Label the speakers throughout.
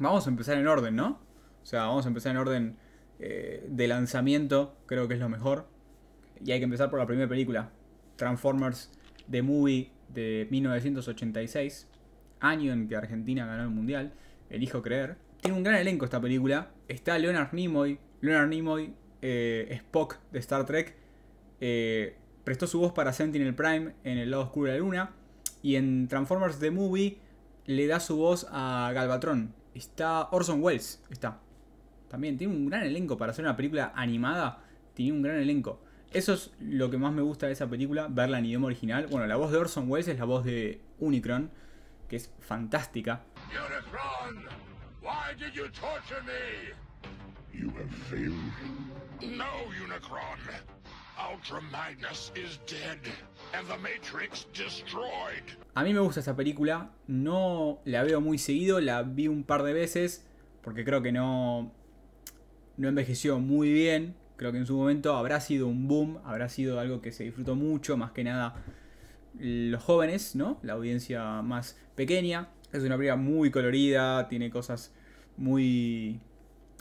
Speaker 1: Vamos a empezar en orden, ¿no? O sea, vamos a empezar en orden eh, de lanzamiento, creo que es lo mejor. Y hay que empezar por la primera película, Transformers The Movie de 1986, año en que Argentina ganó el Mundial, elijo creer. Tiene un gran elenco esta película. Está Leonard Nimoy, Leonard Nimoy, eh, Spock de Star Trek, eh, prestó su voz para Sentinel Prime en El lado oscuro de la luna. Y en Transformers The Movie le da su voz a Galvatron, Está Orson Welles, está. También tiene un gran elenco para hacer una película animada. Tiene un gran elenco. Eso es lo que más me gusta de esa película, verla en idioma original. Bueno, la voz de Orson Welles es la voz de Unicron, que es fantástica. No, Unicron. A mí me gusta esa película, no la veo muy seguido, la vi un par de veces porque creo que no no envejeció muy bien. Creo que en su momento habrá sido un boom, habrá sido algo que se disfrutó mucho, más que nada los jóvenes, ¿no? La audiencia más pequeña. Es una película muy colorida, tiene cosas muy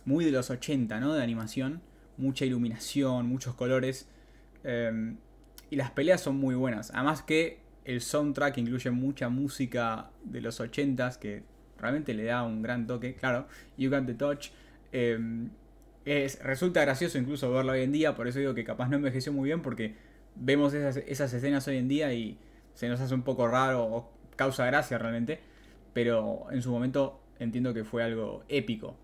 Speaker 1: muy de los 80, ¿no? De animación, mucha iluminación, muchos colores Em, y las peleas son muy buenas. Además que el soundtrack incluye mucha música de los 80s que realmente le da un gran toque, claro. You Got the Touch. Em, es, resulta gracioso incluso verlo hoy en día, por eso digo que capaz no envejeció muy bien porque vemos esas, esas escenas hoy en día y se nos hace un poco raro o causa gracia realmente. Pero en su momento entiendo que fue algo épico.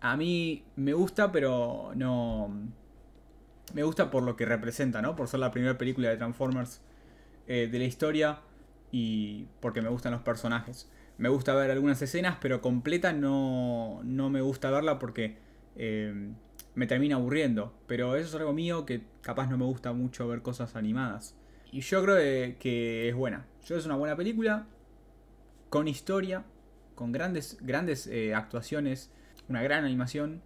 Speaker 1: A mí me gusta, pero no me gusta por lo que representa, ¿no? Por ser la primera película de Transformers eh, de la historia y porque me gustan los personajes. Me gusta ver algunas escenas, pero completa no, no me gusta verla porque em, me termina aburriendo. Pero eso es algo mío que capaz no me gusta mucho ver cosas animadas. Y yo creo que es buena. Yo es una buena película, con historia, con grandes, grandes eh, actuaciones, una gran animación,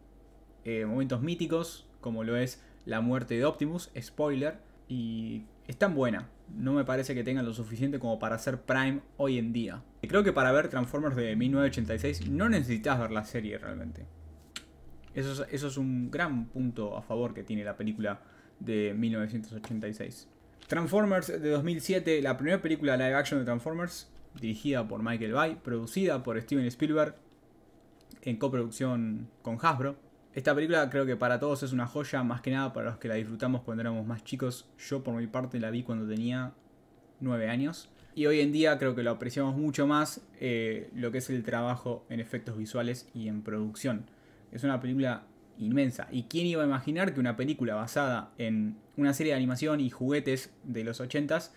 Speaker 1: eh, momentos míticos, como lo es la muerte de Optimus, spoiler, y es tan buena. No me parece que tengan lo suficiente como para ser Prime hoy en día. Y creo que para ver Transformers de 1986 no necesitas ver la serie realmente. Eso es, eso es un gran punto a favor que tiene la película de 1986. Transformers de 2007, la primera película live action de Transformers, dirigida por Michael Bay, producida por Steven Spielberg, en coproducción con Hasbro. Esta película creo que para todos es una joya, más que nada para los que la disfrutamos cuando éramos más chicos. Yo por mi parte la vi cuando tenía 9 años. Y hoy en día creo que lo apreciamos mucho más eh, lo que es el trabajo en efectos visuales y en producción. Es una película inmensa. ¿Y quién iba a imaginar que una película basada en una serie de animación y juguetes de los 80s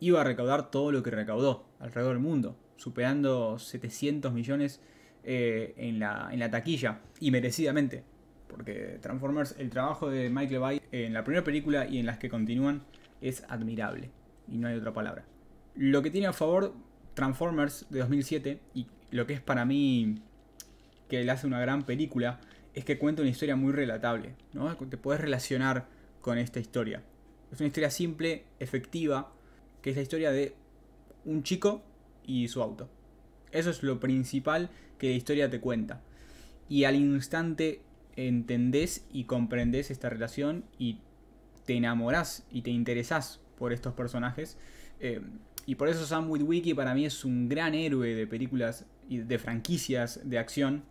Speaker 1: iba a recaudar todo lo que recaudó alrededor del mundo? Superando 700 millones eh, en, la, en la taquilla, y merecidamente, porque Transformers, el trabajo de Michael Bay en la primera película y en las que continúan es admirable, y no hay otra palabra. Lo que tiene a favor Transformers de 2007, y lo que es para mí que le hace una gran película, es que cuenta una historia muy relatable, Te puedes relacionar con esta historia. Es una historia simple, efectiva, que es la historia de un chico y su auto. Eso es lo principal que la historia te cuenta. Y al instante entendés y comprendés esta relación y te enamorás y te interesás por estos personajes. Em, y por eso Sam Witwicky para mí es un gran héroe de películas y de franquicias de acción.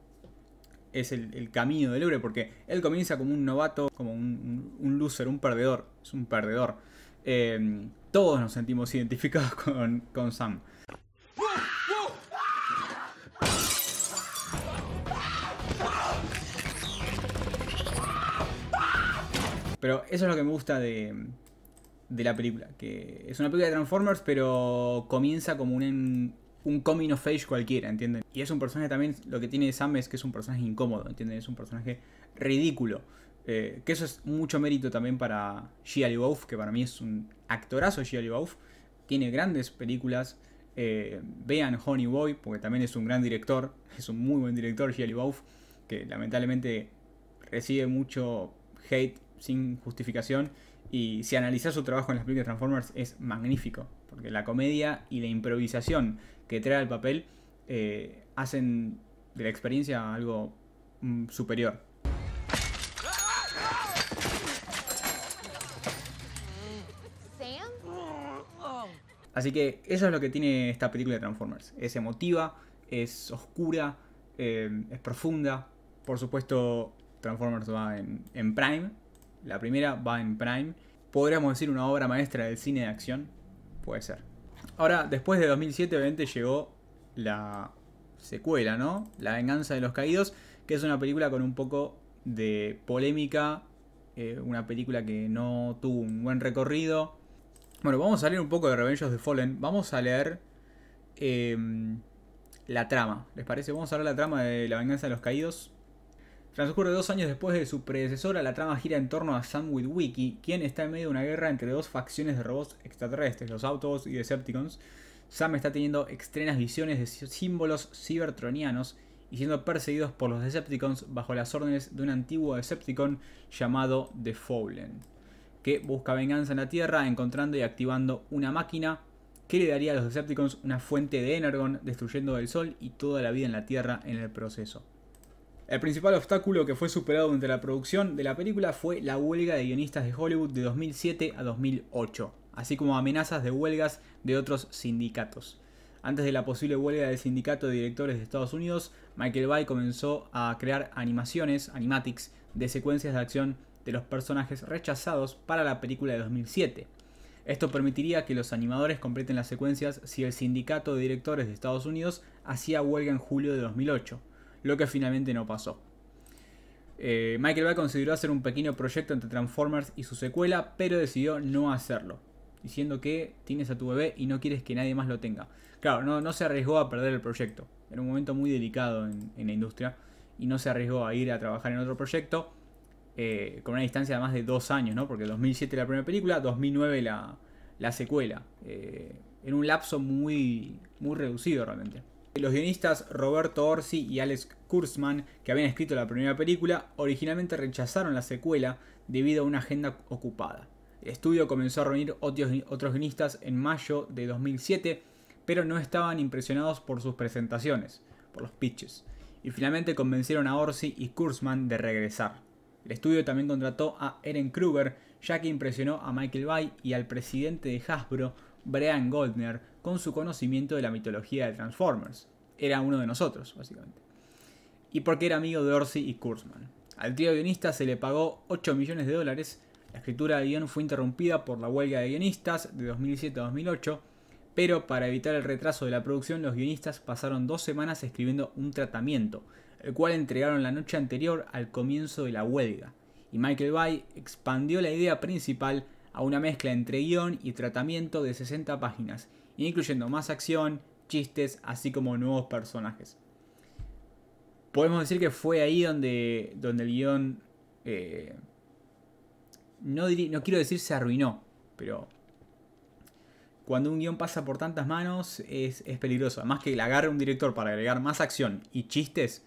Speaker 1: Es el, camino del héroe porque él comienza como un novato, como un, loser, un perdedor. Es un perdedor. Em, todos nos sentimos identificados con, con Sam. Pero eso es lo que me gusta de, la película. Que es una película de Transformers, pero comienza como un, un coming of age cualquiera, ¿entienden? Y es un personaje también, lo que tiene Sam es que es un personaje incómodo, ¿entienden? Es un personaje ridículo. Eh, que eso es mucho mérito también para Shia LaBeouf, que para mí es un actorazo Shia Tiene grandes películas. Eh, vean Honey Boy, porque también es un gran director. Es un muy buen director Shia que lamentablemente recibe mucho hate sin justificación. Y si analizar su trabajo en las películas de Transformers es magnífico, porque la comedia y la improvisación que trae al papel eh, hacen de la experiencia algo mm, superior. Así que eso es lo que tiene esta película de Transformers. Es emotiva, es oscura, eh, es profunda. Por supuesto, Transformers va en Prime, la primera va en Prime. ¿Podríamos decir una obra maestra del cine de acción? Puede ser. Ahora, después de 2007, obviamente llegó la secuela, ¿no? La venganza de los caídos, que es una película con un poco de polémica, eh, una película que no tuvo un buen recorrido. Bueno, vamos a leer un poco de Revenge of the Fallen, vamos a leer em, la trama, ¿les parece? Vamos a leer la trama de la venganza de los caídos Transcurre dos años después de su predecesora, la trama gira en torno a Sam Witwicky, quien está en medio de una guerra entre dos facciones de robots extraterrestres, los Autobots y Decepticons. Sam está teniendo extremas visiones de símbolos cibertronianos y siendo perseguidos por los Decepticons bajo las órdenes de un antiguo Decepticon llamado The Fallen, que busca venganza en la Tierra encontrando y activando una máquina que le daría a los Decepticons una fuente de Energon, destruyendo el Sol y toda la vida en la Tierra en el proceso. El principal obstáculo que fue superado durante la producción de la película fue la huelga de guionistas de Hollywood de 2007 a 2008, así como amenazas de huelgas de otros sindicatos. Antes de la posible huelga del sindicato de directores de Estados Unidos, Michael Bay comenzó a crear animaciones, animatics, de secuencias de acción de los personajes rechazados para la película de 2007. Esto permitiría que los animadores completen las secuencias si el sindicato de directores de Estados Unidos hacía huelga en julio de 2008 lo que finalmente no pasó. Eh, Michael Bay consideró hacer un pequeño proyecto entre Transformers y su secuela, pero decidió no hacerlo, diciendo que tienes a tu bebé y no quieres que nadie más lo tenga. Claro, no, se arriesgó a perder el proyecto, era un momento muy delicado en, la industria y no se arriesgó a ir a trabajar en otro proyecto eh, con una distancia de más de dos años, ¿no? porque 2007 la primera película, 2009 la, la secuela, en eh, un lapso muy, muy reducido realmente. Los guionistas Roberto Orsi y Alex Kurzman, que habían escrito la primera película, originalmente rechazaron la secuela debido a una agenda ocupada. El estudio comenzó a reunir otros guionistas en mayo de 2007, pero no estaban impresionados por sus presentaciones, por los pitches, y finalmente convencieron a Orsi y Kurzman de regresar. El estudio también contrató a Eren Kruger, ya que impresionó a Michael Bay y al presidente de Hasbro Brian Goldner con su conocimiento de la mitología de Transformers. Era uno de nosotros, básicamente. Y porque era amigo de Orsi y Kurzman. Al trío guionista se le pagó 8 millones de dólares. La escritura de guión fue interrumpida por la huelga de guionistas de 2007 a 2008, pero para evitar el retraso de la producción los guionistas pasaron dos semanas escribiendo un tratamiento, el cual entregaron la noche anterior al comienzo de la huelga. Y Michael Bay expandió la idea principal a una mezcla entre guión y tratamiento de 60 páginas, incluyendo más acción, chistes, así como nuevos personajes. Podemos decir que fue ahí donde, donde el guión... Eh, no, no quiero decir se arruinó, pero cuando un guión pasa por tantas manos es, peligroso. Además que le agarre un director para agregar más acción y chistes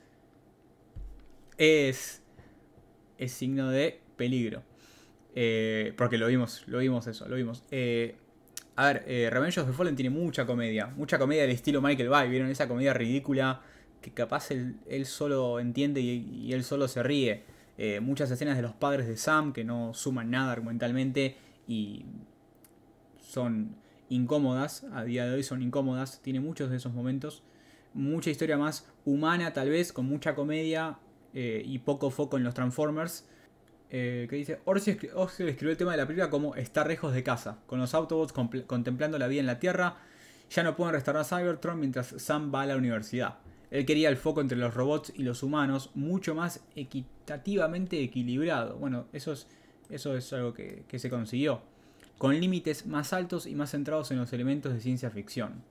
Speaker 1: es, es signo de peligro. Eh, porque lo vimos, lo vimos eso, lo vimos. Eh, a ver, eh, Revenge of the Fallen tiene mucha comedia. Mucha comedia del estilo Michael Bay. ¿Vieron esa comedia ridícula que capaz él, solo entiende y, él solo se ríe? muchas escenas de los padres de Sam que no suman nada argumentalmente y son incómodas. A día de hoy son incómodas. Tiene muchos de esos momentos. Mucha historia más humana tal vez, con mucha comedia y poco foco en los Transformers. Eh, que dice, Orcio, escribió el tema de la película como estar lejos de casa, con los Autobots contemplando la vida en la Tierra, ya no pueden restaurar Cybertron mientras Sam va a la universidad. Él quería el foco entre los robots y los humanos mucho más equitativamente equilibrado. Bueno, eso es, eso es algo que, se consiguió. Con límites más altos y más centrados en los elementos de ciencia ficción.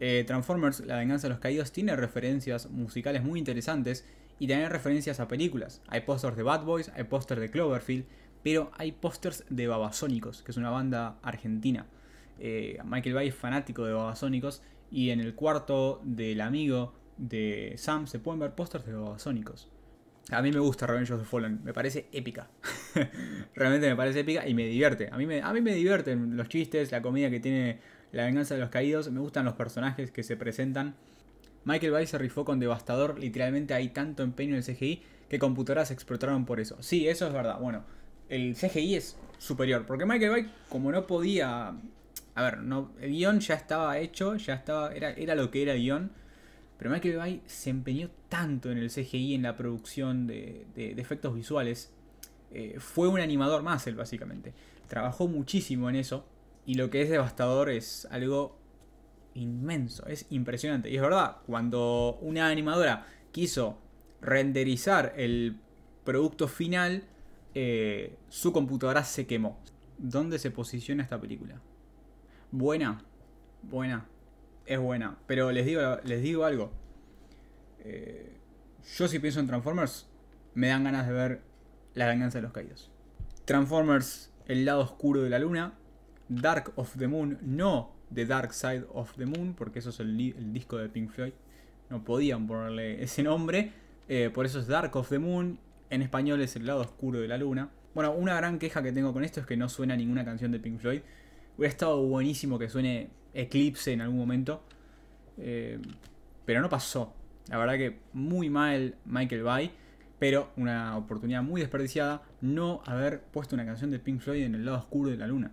Speaker 1: Eh, Transformers, La venganza de los caídos, tiene referencias musicales muy interesantes y también hay referencias a películas. Hay pósters de Bad Boys, hay pósters de Cloverfield, pero hay pósters de Babasónicos, que es una banda argentina. Eh, Michael Bay es fanático de Babasónicos y en el cuarto del amigo de Sam se pueden ver pósters de Babasónicos. A mí me gusta Revenge of the Fallen, me parece épica. Realmente me parece épica y me divierte. A mí me, a mí me divierten los chistes, la comida que tiene la venganza de los caídos, me gustan los personajes que se presentan Michael Bay se rifó con Devastador, literalmente hay tanto empeño en el CGI que computadoras explotaron por eso. Sí, eso es verdad. Bueno, el CGI es superior, porque Michael Bay, como no podía... A ver, no, el guión ya estaba hecho, ya estaba, era, era lo que era el guión, pero Michael Bay se empeñó tanto en el CGI, en la producción de, efectos visuales. Eh, fue un animador más él, básicamente. Trabajó muchísimo en eso, y lo que es devastador es algo inmenso, es impresionante. Y es verdad, cuando una animadora quiso renderizar el producto final, eh, su computadora se quemó. ¿Dónde se posiciona esta película? Buena, buena, es buena. Pero les digo, les digo algo. Eh, yo si pienso en Transformers, me dan ganas de ver La venganza de los caídos. Transformers, el lado oscuro de la luna, Dark of the Moon, no The Dark Side of the Moon, porque eso es el, disco de Pink Floyd. No podían ponerle ese nombre. Eh, por eso es Dark of the Moon. En español es el lado oscuro de la luna. Bueno, una gran queja que tengo con esto es que no suena ninguna canción de Pink Floyd. Hubiera estado buenísimo que suene Eclipse en algún momento. Eh, pero no pasó. La verdad que muy mal Michael Bay. Pero una oportunidad muy desperdiciada no haber puesto una canción de Pink Floyd en el lado oscuro de la luna.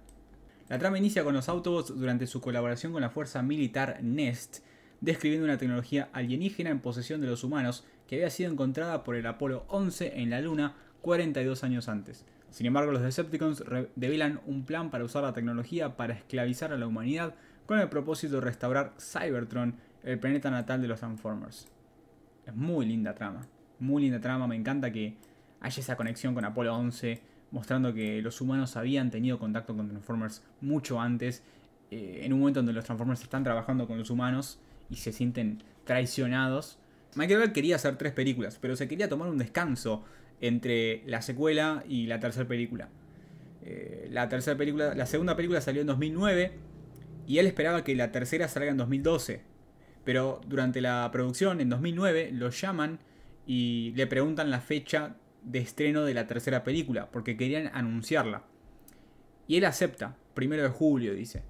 Speaker 1: La trama inicia con los Autobots durante su colaboración con la fuerza militar NEST, describiendo una tecnología alienígena en posesión de los humanos que había sido encontrada por el Apolo 11 en la Luna 42 años antes. Sin embargo, los Decepticons develan un plan para usar la tecnología para esclavizar a la humanidad con el propósito de restaurar Cybertron, el planeta natal de los Transformers. Es muy linda trama, muy linda trama, me encanta que haya esa conexión con Apolo 11, mostrando que los humanos habían tenido contacto con Transformers mucho antes, eh, en un momento donde los Transformers están trabajando con los humanos y se sienten traicionados. Michael Bay quería hacer tres películas, pero se quería tomar un descanso entre la secuela y la tercera película. Eh, la, tercera película la segunda película salió en 2009 y él esperaba que la tercera salga en 2012. Pero durante la producción, en 2009, lo llaman y le preguntan la fecha de estreno de la tercera película, porque querían anunciarla. Y él acepta, primero de julio, dice.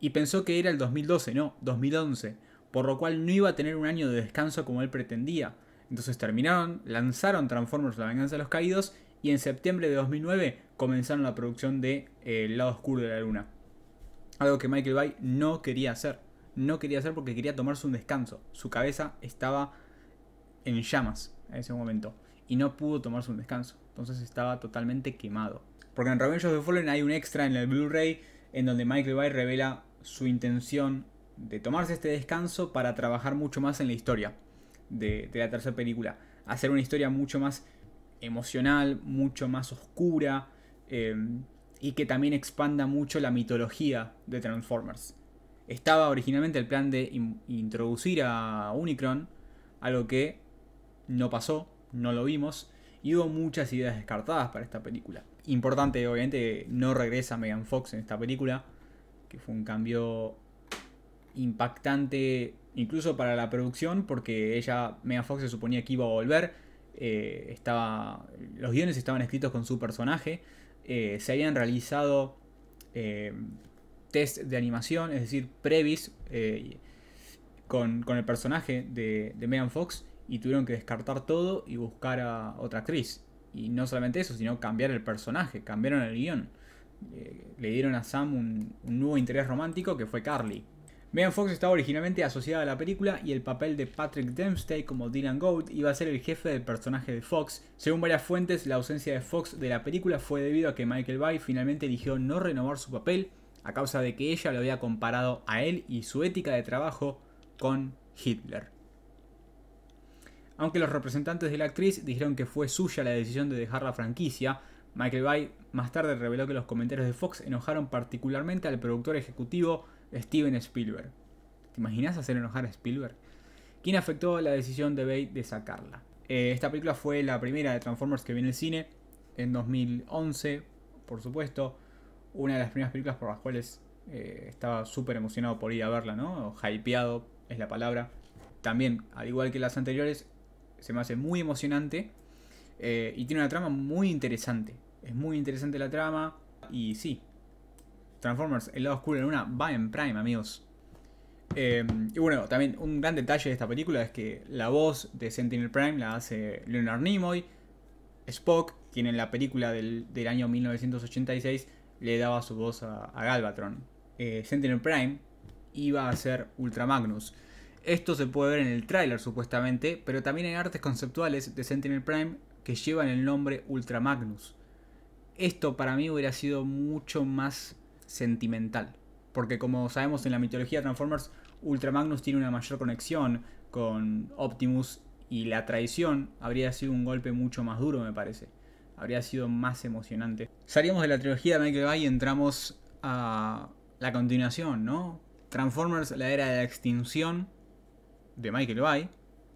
Speaker 1: Y pensó que era el 2012, no, 2011, por lo cual no iba a tener un año de descanso como él pretendía. Entonces terminaron, lanzaron Transformers La Venganza de los Caídos y en septiembre de 2009 comenzaron la producción de eh, El lado oscuro de la luna. Algo que Michael Bay no quería hacer. No quería hacer porque quería tomarse un descanso. Su cabeza estaba en llamas en ese momento y no pudo tomarse un descanso. Entonces estaba totalmente quemado. Porque en Revenge of the Fallen hay un extra en el Blu-ray en donde Michael Bay revela su intención de tomarse este descanso para trabajar mucho más en la historia de, la tercera película. Hacer una historia mucho más emocional, mucho más oscura em, y que también expanda mucho la mitología de Transformers. Estaba originalmente el plan de introducir a Unicron, algo que no pasó, no lo vimos, y hubo muchas ideas descartadas para esta película. Importante, obviamente, no regresa Megan Fox en esta película, que fue un cambio impactante incluso para la producción, porque ella, Megan Fox, se suponía que iba a volver. Eh, estaba, los guiones estaban escritos con su personaje. Eh, se habían realizado eh, test de animación, es decir, previs con, el personaje de, de Megan Fox y tuvieron que descartar todo y buscar a otra actriz. Y no solamente eso, sino cambiar el personaje, cambiaron el guión. Eh, le dieron a Sam un, nuevo interés romántico que fue Carly. Megan Fox estaba originalmente asociada a la película y el papel de Patrick Dempsey como Dylan Gould iba a ser el jefe del personaje de Fox. Según varias fuentes, la ausencia de Fox de la película fue debido a que Michael Bay finalmente eligió no renovar su papel a causa de que ella lo había comparado a él y su ética de trabajo con Hitler. Aunque los representantes de la actriz dijeron que fue suya la decisión de dejar la franquicia, Michael Bay más tarde reveló que los comentarios de Fox enojaron particularmente al productor ejecutivo Steven Spielberg. ¿Te imaginas hacer enojar a Spielberg? Quien afectó la decisión de Bay de sacarla. Eh, esta película fue la primera de Transformers que vino al cine, en 2011, por supuesto. Una de las primeras películas por las cuales eh, estaba súper emocionado por ir a verla, ¿no? O hypeado es la palabra. También, al igual que las anteriores, se me hace muy emocionante eh, y tiene una trama muy interesante. Es muy interesante la trama y sí, Transformers, el lado oscuro de la luna, va en Prime, amigos. Em, y bueno, también un gran detalle de esta película es que la voz de Sentinel Prime la hace Leonard Nimoy. Spock, quien en la película del, año 1986 le daba su voz a, Galvatron. Eh, Sentinel Prime iba a ser Ultra Magnus. Esto se puede ver en el tráiler supuestamente, pero también en artes conceptuales de Sentinel Prime que llevan el nombre Ultra Magnus. Esto para mí hubiera sido mucho más sentimental, porque como sabemos en la mitología de Transformers, Ultra Magnus tiene una mayor conexión con Optimus y la traición habría sido un golpe mucho más duro, me parece. Habría sido más emocionante. Salimos de la trilogía de Michael Bay y entramos a la continuación, ¿no? Transformers, la era de la extinción, de Michael Bay.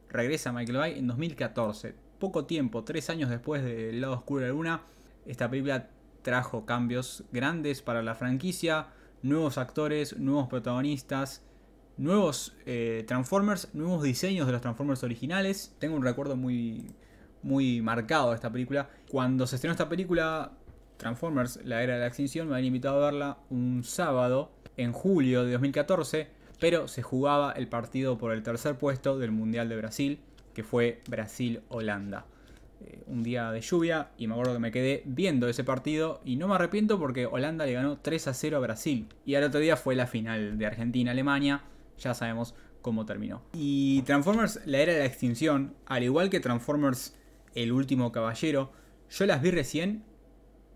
Speaker 1: Regresa Michael Bay en 2014. Poco tiempo, tres años después de El lado oscuro de la luna, esta película trajo cambios grandes para la franquicia, nuevos actores, nuevos protagonistas, nuevos eh, Transformers, nuevos diseños de los Transformers originales. Tengo un recuerdo muy, muy marcado de esta película. Cuando se estrenó esta película, Transformers, la era de la extinción, me habían invitado a verla un sábado en julio de 2014 pero se jugaba el partido por el tercer puesto del Mundial de Brasil, que fue Brasil-Holanda. Eh, un día de lluvia y me acuerdo que me quedé viendo ese partido y no me arrepiento porque Holanda le ganó 3 a 0 a Brasil y al otro día fue la final de Argentina-Alemania, ya sabemos cómo terminó. Y Transformers la era de la extinción, al igual que Transformers el último caballero, yo las vi recién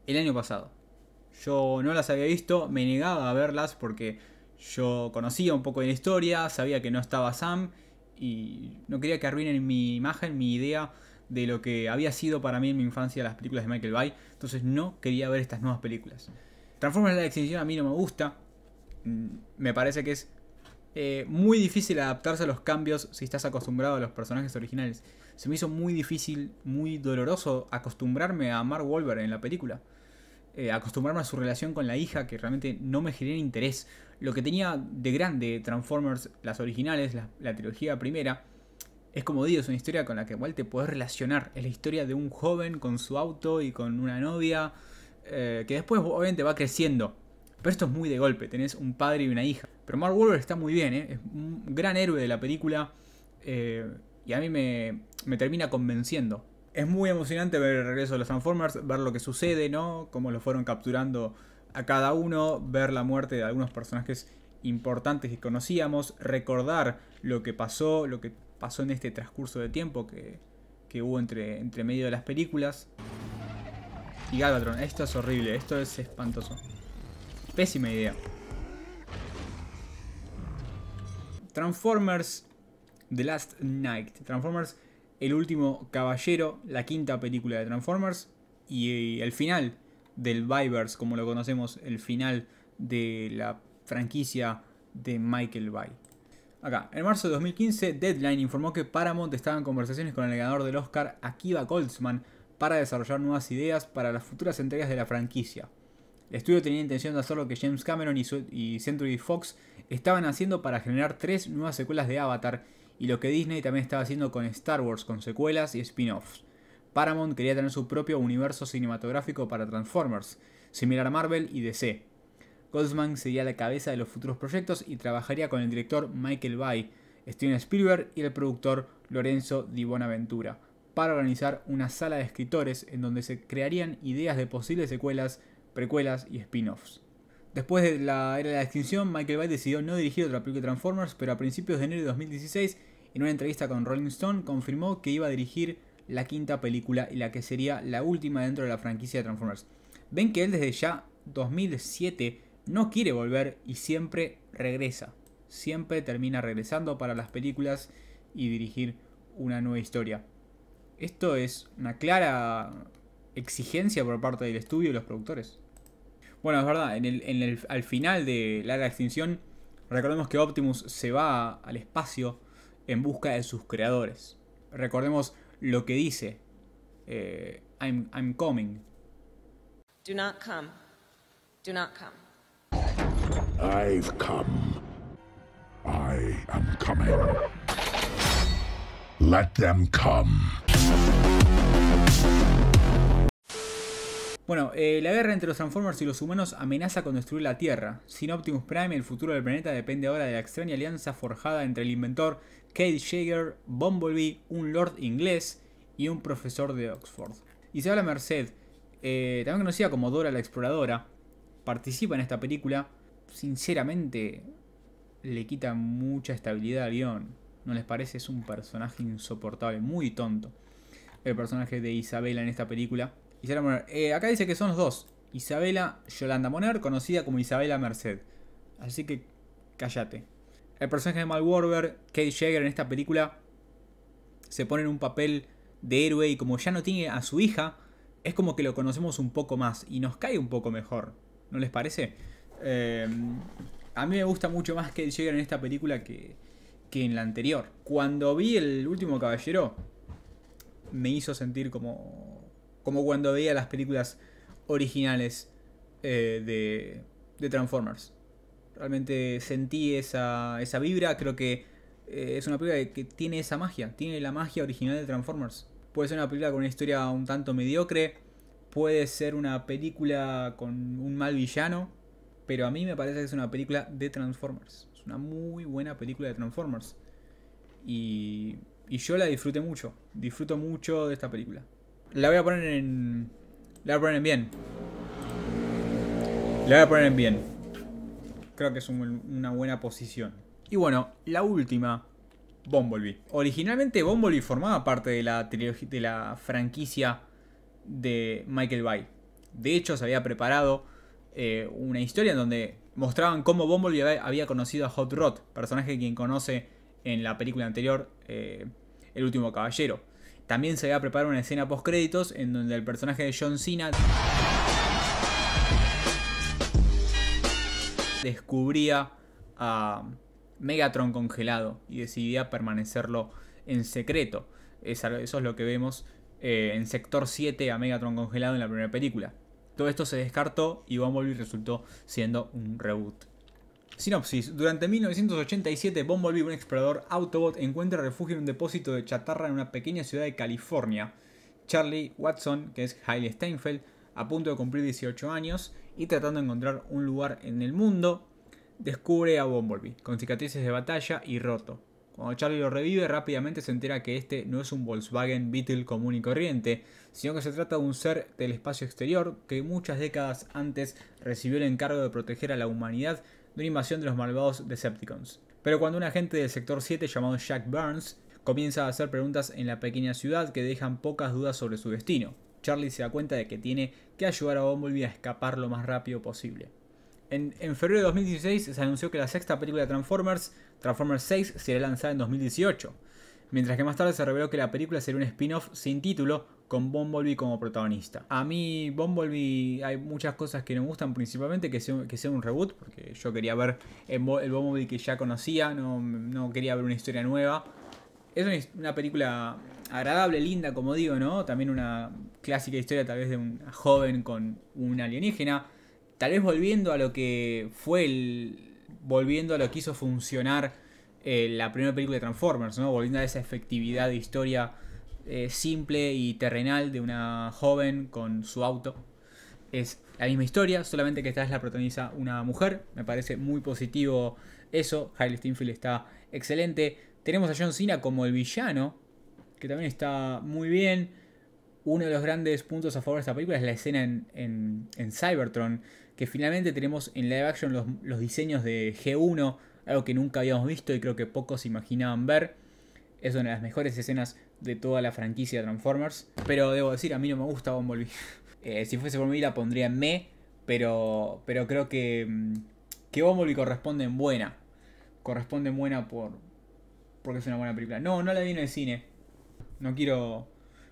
Speaker 1: el año pasado. Yo no las había visto, me negaba a verlas porque yo conocía un poco de la historia, sabía que no estaba Sam y no quería que arruinen mi imagen, mi idea de lo que había sido para mí en mi infancia las películas de Michael Bay. Entonces no quería ver estas nuevas películas. Transformers la extinción a mí no me gusta. Mm, me parece que es eh, muy difícil adaptarse a los cambios si estás acostumbrado a los personajes originales. Se me hizo muy difícil, muy doloroso acostumbrarme a Mark Wolver en la película. Eh, acostumbrarme a su relación con la hija, que realmente no me genera interés. Lo que tenía de grande Transformers, las originales, la, trilogía primera, es como digo, es una historia con la que igual te puedes relacionar. Es la historia de un joven con su auto y con una novia, eh, que después obviamente va creciendo. Pero esto es muy de golpe, tenés un padre y una hija. Pero Mark Wahlberg está muy bien, ¿eh? es un gran héroe de la película y a mí me, me termina convenciendo es muy emocionante ver el regreso de los Transformers, ver lo que sucede, ¿no? Cómo lo fueron capturando a cada uno, ver la muerte de algunos personajes importantes que conocíamos, recordar lo que pasó, lo que pasó en este transcurso de tiempo que, que hubo entre, entre medio de las películas. Y Galvatron, esto es horrible, esto es espantoso. Pésima idea. Transformers The Last Night. Transformers el último caballero, la quinta película de Transformers y el final del Viverse, como lo conocemos, el final de la franquicia de Michael Bay. Acá, en marzo de 2015, Deadline informó que Paramount estaba en conversaciones con el ganador del Oscar, Akiva Goldsman, para desarrollar nuevas ideas para las futuras entregas de la franquicia. El estudio tenía intención de hacer lo que James Cameron y Century Fox estaban haciendo para generar tres nuevas secuelas de Avatar y lo que Disney también estaba haciendo con Star Wars, con secuelas y spin-offs. Paramount quería tener su propio universo cinematográfico para Transformers, similar a Marvel y DC. Goldsman sería la cabeza de los futuros proyectos y trabajaría con el director Michael Bay, Steven Spielberg y el productor Lorenzo Di Bonaventura, para organizar una sala de escritores en donde se crearían ideas de posibles secuelas, precuelas y spin-offs. Después de la era de la extinción, Michael Bay decidió no dirigir otra película de Transformers, pero a principios de enero de 2016 en una entrevista con Rolling Stone confirmó que iba a dirigir la quinta película y la que sería la última dentro de la franquicia de Transformers. Ven que él desde ya 2007 no quiere volver y siempre regresa. Siempre termina regresando para las películas y dirigir una nueva historia. Esto es una clara exigencia por parte del estudio y los productores. Bueno, es verdad, en el, al final de la, extinción, recordemos que Optimus se va al espacio en busca de sus creadores. Recordemos lo que dice eh, I'm, I'm coming. Do not come. Do not come. I've come. I am coming. Let them come. Bueno, eh, la guerra entre los Transformers y los humanos amenaza con destruir la Tierra. Sin Optimus Prime, el futuro del planeta depende ahora de la extraña alianza forjada entre el inventor Kate Shager, Bumblebee, un lord inglés y un profesor de Oxford. Y Merced, eh, también conocida como Dora la Exploradora, participa en esta película. Sinceramente, le quita mucha estabilidad al guión. ¿No les parece? Es un personaje insoportable, muy tonto. El personaje de Isabela en esta película Isabela Moner. Eh, acá dice que son los dos. Isabela Yolanda Moner, conocida como Isabela Merced. Así que cállate. El personaje de Mal Warber, Kate Jagger en esta película, se pone en un papel de héroe y como ya no tiene a su hija, es como que lo conocemos un poco más y nos cae un poco mejor. ¿No les parece? Em, a mí me gusta mucho más Kate Jagger en esta película que, que en la anterior. Cuando vi El último caballero, me hizo sentir como como cuando veía las películas originales eh, de, Transformers. Realmente sentí esa, esa vibra, creo que eh, es una película que tiene esa magia, tiene la magia original de Transformers. Puede ser una película con una historia un tanto mediocre, puede ser una película con un mal villano, pero a mí me parece que es una película de Transformers. Es una muy buena película de Transformers. Y, y yo la disfruté mucho, disfruto mucho de esta película. La voy a poner en... La voy a poner bien. La voy a poner en bien. Creo que es una buena posición. Y bueno, la última. Bumblebee. Originalmente Bumblebee formaba parte de la, de la franquicia de Michael Bay. De hecho, se había preparado eh, una historia en donde mostraban cómo Bumblebee había conocido a Hot Rod, personaje quien conoce en la película anterior, eh, El último caballero. También se va a preparar una escena post créditos en donde el personaje de John Cena descubría a Megatron congelado y decidía permanecerlo en secreto. Eso es lo que vemos eh, en sector 7 a Megatron congelado en la primera película. Todo esto se descartó y Bumblebee resultó siendo un reboot. Sinopsis. Durante 1987, Bumblebee, un explorador Autobot, encuentra refugio en un depósito de chatarra en una pequeña ciudad de California. Charlie Watson, que es Hailey Steinfeld, a punto de cumplir 18 años y tratando de encontrar un lugar en el mundo, descubre a Bumblebee, con cicatrices de batalla y roto. Cuando Charlie lo revive, rápidamente se entera que este no es un Volkswagen Beetle común y corriente, sino que se trata de un ser del espacio exterior que muchas décadas antes recibió el encargo de proteger a la humanidad de una invasión de los malvados Decepticons. Pero cuando un agente del sector 7 llamado Jack Burns comienza a hacer preguntas en la pequeña ciudad que dejan pocas dudas sobre su destino, Charlie se da cuenta de que tiene que ayudar a Bumblebee a escapar lo más rápido posible. En, febrero de 2016 se anunció que la sexta película de Transformers, Transformers 6, sería lanzada en 2018, mientras que más tarde se reveló que la película sería un spin-off sin título con Bumblebee como protagonista. A mí Bumblebee hay muchas cosas que no me gustan, principalmente que sea, que sea un reboot, porque yo quería ver el, Bumblebee que ya conocía, no, quería ver una historia nueva. Es una, película agradable, linda, como digo, ¿no? También una clásica historia tal vez de un joven con un alienígena. Tal vez volviendo a lo que fue el... volviendo a lo que hizo funcionar eh, la primera película de Transformers, ¿no? Volviendo a esa efectividad de historia eh, simple y terrenal de una joven con su auto. Es la misma historia, solamente que esta vez la protagoniza una mujer. Me parece muy positivo eso. Hailey Steinfeld está excelente. Tenemos a John Cena como el villano, que también está muy bien. Uno de los grandes puntos a favor de esta película es la escena en, Cybertron, que finalmente tenemos en live action los, los diseños de G1, algo que nunca habíamos visto y creo que pocos imaginaban ver. Es una de las mejores escenas de toda la franquicia de Transformers. Pero debo decir, a mí no me gusta Bumblebee. Eh, si fuese por mí la pondría en me, pero, pero creo que, mm, que Bumblebee corresponde en buena. Corresponde en buena por, porque es una buena película. No, no la vi en el cine. No quiero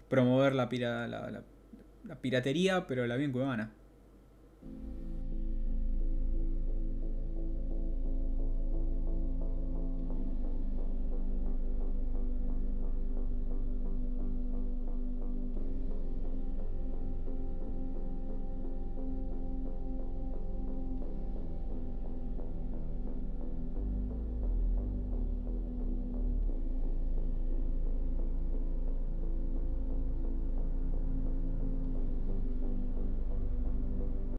Speaker 1: promover la, la, piratería, pero la vi en cubana.